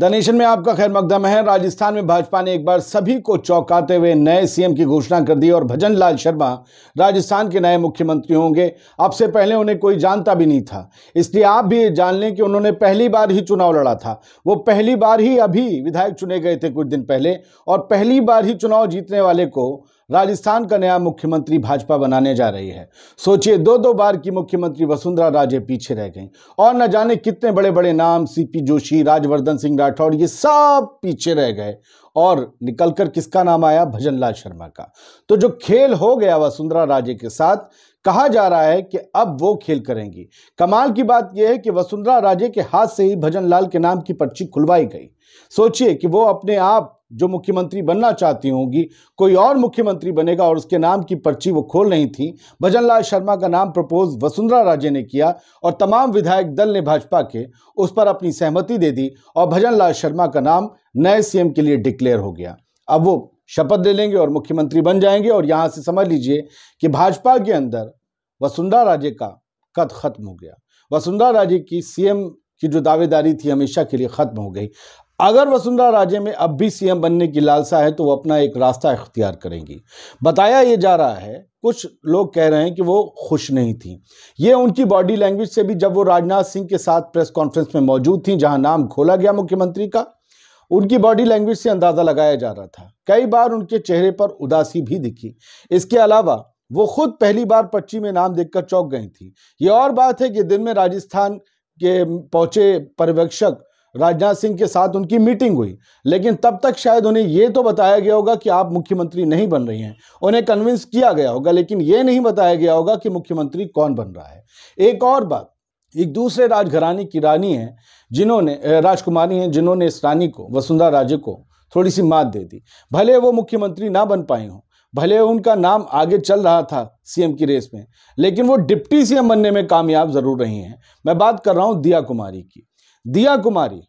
the nation में आपका खैर मकदम है राजस्थान में भाजपा ने एक बार सभी को चौंकाते हुए नए सीएम की घोषणा कर दी और भजन लाल शर्मा राजस्थान के नए मुख्यमंत्री होंगे अब से पहले उन्हें कोई जानता भी नहीं था इसलिए आप भी ये जान लें कि उन्होंने पहली बार ही चुनाव लड़ा था वो पहली बार ही अभी विधायक चुने गए थे कुछ दिन पहले और पहली बार ही चुनाव जीतने वाले को राजस्थान का नया मुख्यमंत्री भाजपा बनाने जा रही है सोचिए दो दो बार की मुख्यमंत्री वसुंधरा राजे पीछे रह गई और न जाने कितने बड़े बड़े नाम सीपी जोशी राजवर्धन सिंह राठौड़ ये सब पीछे रह गए और निकलकर किसका नाम आया भजन लाल शर्मा का तो जो खेल हो गया वसुंधरा राजे के साथ कहा जा रहा है कि अब वो खेल करेंगी कमाल की बात यह है कि वसुंधरा राजे के हाथ से ही भजन लाल के नाम की पर्ची खुलवाई गई सोचिए कि वो अपने आप जो मुख्यमंत्री बनना चाहती होंगी कोई और मुख्यमंत्री बनेगा और उसके नाम की पर्ची वो खोल रही थी भजन लाल शर्मा का नाम प्रपोज वसुंधरा राजे ने किया और तमाम विधायक दल ने भाजपा के उस पर अपनी सहमति दे दी और भजन लाल शर्मा का नाम नए सीएम के लिए डिक्लेयर हो गया अब वो शपथ ले लेंगे और मुख्यमंत्री बन जाएंगे और यहाँ से समझ लीजिए कि भाजपा के अंदर वसुंधरा राजे का कद खत्म हो गया वसुंधरा राजे की सीएम की जो दावेदारी थी हमेशा के लिए ख़त्म हो गई अगर वसुंधरा राजे में अब भी सीएम बनने की लालसा है तो वो अपना एक रास्ता इख्तियार करेंगी बताया ये जा रहा है कुछ लोग कह रहे हैं कि वो खुश नहीं थी ये उनकी बॉडी लैंग्वेज से भी जब वो राजनाथ सिंह के साथ प्रेस कॉन्फ्रेंस में मौजूद थी जहां नाम खोला गया मुख्यमंत्री का उनकी बॉडी लैंग्वेज से अंदाज़ा लगाया जा रहा था कई बार उनके चेहरे पर उदासी भी दिखी इसके अलावा वो खुद पहली बार पर्ची में नाम देखकर चौंक गई थी ये और बात है कि दिन में राजस्थान के पहुंचे पर्यवेक्षक राजनाथ सिंह के साथ उनकी मीटिंग हुई लेकिन तब तक शायद उन्हें ये तो बताया गया होगा कि आप मुख्यमंत्री नहीं बन रही हैं उन्हें कन्विंस किया गया होगा लेकिन ये नहीं बताया गया होगा कि मुख्यमंत्री कौन बन रहा है एक और बात एक दूसरे राजघराने की रानी हैं जिन्होंने राजकुमारी हैं जिन्होंने इस रानी को वसुंधरा राजे को थोड़ी सी मात दे दी भले वो मुख्यमंत्री ना बन पाए हों भले उनका नाम आगे चल रहा था सीएम की रेस में लेकिन वो डिप्टी सीएम बनने में कामयाब ज़रूर रही हैं मैं बात कर रहा हूँ दिया कुमारी की दिया कुमारी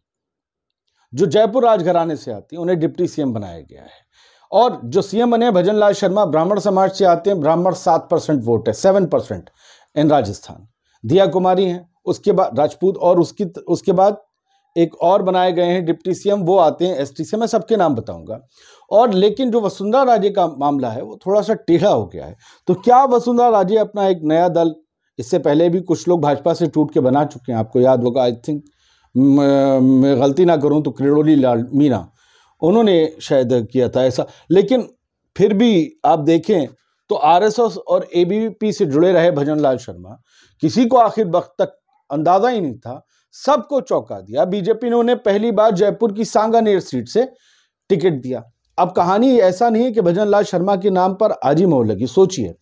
जो जयपुर राजघराने से आती हैं उन्हें डिप्टी सीएम बनाया गया है और जो सीएम बने भजन लाल शर्मा ब्राह्मण समाज से आते हैं ब्राह्मण सात परसेंट वोट है seven percent in Rajasthan Diya Kumari हैं उसके बाद राजपूत और उसकी उसके बाद एक और बनाए गए हैं डिप्टी सीएम वो आते हैं एसटी से मैं सबके नाम बताऊंगा और लेकिन जो वसुंधरा राजे का मामला है वो थोड़ा सा टेढ़ा हो गया है तो क्या वसुंधरा राजे अपना एक नया दल इससे पहले भी कुछ लोग भाजपा से टूट के बना चुके हैं आपको याद होगा आई थिंक मैं गलती ना करूं तो क्रिडोली लाल मीना उन्होंने शायद किया था ऐसा लेकिन फिर भी आप देखें तो आरएसएस और एबीपी से जुड़े रहे भजन लाल शर्मा किसी को आखिर वक्त तक अंदाज़ा ही नहीं था सबको चौंका दिया बीजेपी ने उन्हें पहली बार जयपुर की सांगानेर सीट से टिकट दिया अब कहानी ऐसा नहीं है कि भजन लाल शर्मा के नाम पर आज ही मोह लगी सोचिए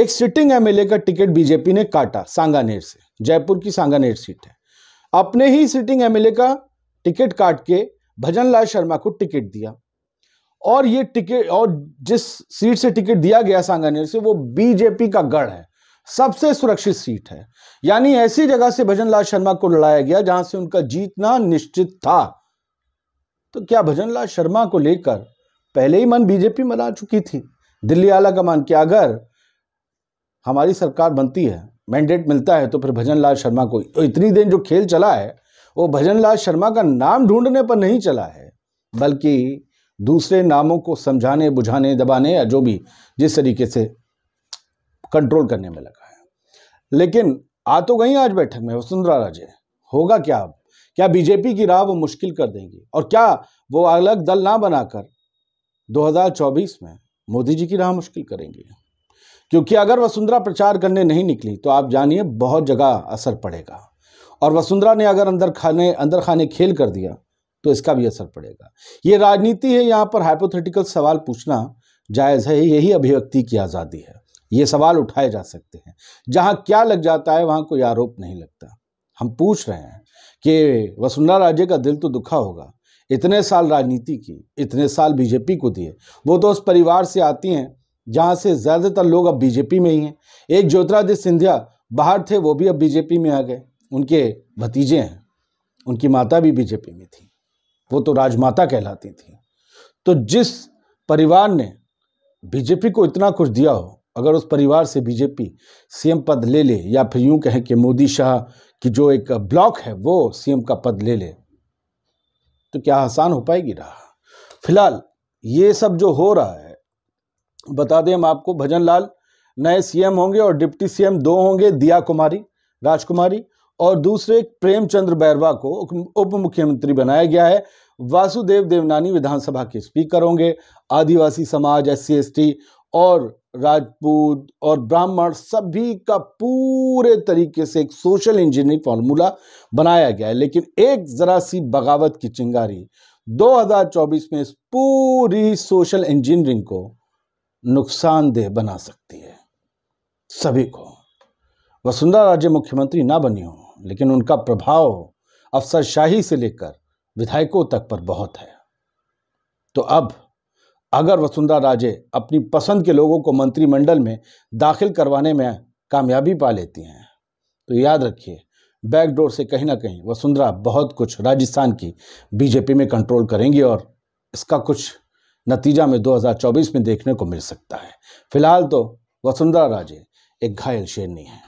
एक सिटिंग एमएलए का टिकट बीजेपी ने काटा सांगानेर से जयपुर की सांगानेर सीट है अपने ही सिटिंग एमएलए का टिकट काट के भजन लाल शर्मा को टिकट दिया और ये टिकट और जिस सीट से टिकट दिया गया सांगानेर से वो बीजेपी का गढ़ है सबसे सुरक्षित सीट है यानी ऐसी जगह से भजन लाल शर्मा को लड़ाया गया जहां से उनका जीतना निश्चित था तो क्या भजन लाल शर्मा को लेकर पहले ही मन बीजेपी मना चुकी थी दिल्ली आला कमान कि अगर हमारी सरकार बनती है मैंडेट मिलता है तो फिर भजन लाल शर्मा को तो इतनी देर जो खेल चला है वो भजन लाल शर्मा का नाम ढूंढने पर नहीं चला है बल्कि दूसरे नामों को समझाने बुझाने दबाने या जो भी जिस तरीके से कंट्रोल करने में लगा है लेकिन आ तो गई आज बैठक में वसुंधरा राजे होगा क्या अब क्या बीजेपी की राह वो मुश्किल कर देंगी और क्या वो अलग दल ना बनाकर 2024 में मोदी जी की राह मुश्किल करेंगे क्योंकि अगर वसुंधरा प्रचार करने नहीं निकली तो आप जानिए बहुत जगह असर पड़ेगा और वसुंधरा ने अगर अंदर खाने अंदर खाने खेल कर दिया तो इसका भी असर पड़ेगा ये राजनीति है यहाँ पर हाइपोथेटिकल सवाल पूछना जायज़ है यही अभिव्यक्ति की आज़ादी है ये सवाल उठाए जा सकते हैं जहाँ क्या लग जाता है वहाँ कोई आरोप नहीं लगता हम पूछ रहे हैं कि वसुंधरा राजे का दिल तो दुखा होगा इतने साल राजनीति की इतने साल बीजेपी को दिए वो तो उस परिवार से आती हैं जहां से ज़्यादातर लोग अब बीजेपी में ही हैं एक ज्योतिरादित्य सिंधिया बाहर थे वो भी अब बीजेपी में आ गए उनके भतीजे हैं उनकी माता भी बीजेपी में थी वो तो राजमाता कहलाती थी तो जिस परिवार ने बीजेपी को इतना कुछ दिया हो अगर उस परिवार से बीजेपी सीएम पद ले ले या फिर यूं कहें कि मोदी शाह की जो एक ब्लॉक है वो सीएम का पद ले ले तो क्या आसान हो पाएगी रहा फिलहाल ये सब जो हो रहा है बता दें हम आपको भजन लाल नए सीएम होंगे और डिप्टी सीएम दो होंगे दिया कुमारी राजकुमारी और दूसरे प्रेमचंद्र बैरवा को उप मुख्यमंत्री बनाया गया है वासुदेव देवनानी विधानसभा के स्पीकर होंगे आदिवासी समाज एस सी और राजपूत और ब्राह्मण सभी का पूरे तरीके से एक सोशल इंजीनियरिंग फॉर्मूला बनाया गया है लेकिन एक ज़रा सी बगावत की चिंगारी 2024 में इस पूरी सोशल इंजीनियरिंग को नुकसानदेह बना सकती है सभी को वसुंधरा राजे मुख्यमंत्री ना बनी हो लेकिन उनका प्रभाव अफसरशाही से लेकर विधायकों तक पर बहुत है तो अब अगर वसुंधरा राजे अपनी पसंद के लोगों को मंत्रिमंडल में दाखिल करवाने में कामयाबी पा लेती हैं तो याद रखिए बैकडोर से कहीं ना कहीं वसुंधरा बहुत कुछ राजस्थान की बीजेपी में कंट्रोल करेंगी और इसका कुछ नतीजा में 2024 में देखने को मिल सकता है फिलहाल तो वसुंधरा राजे एक घायल शेरनी है